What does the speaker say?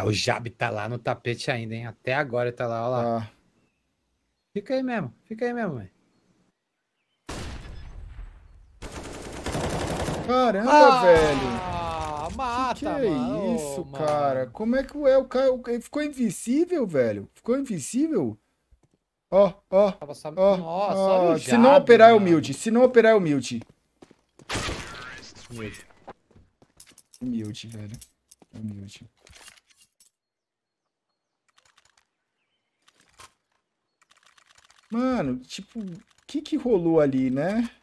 Ah, o Jab tá lá no tapete ainda, hein? Até agora tá lá, ó lá. Ah. Fica aí mesmo, fica aí mesmo, velho. Caramba, ah, velho. Mata, que, que é mano, isso, mano. cara? Como é que é? O cara ficou invisível, velho? Ficou invisível? Ó, ó. ó, Nossa, Se não operar é humilde. Se não operar é Humilde. Humilde, velho. Humilde. Mano, tipo, o que que rolou ali, né?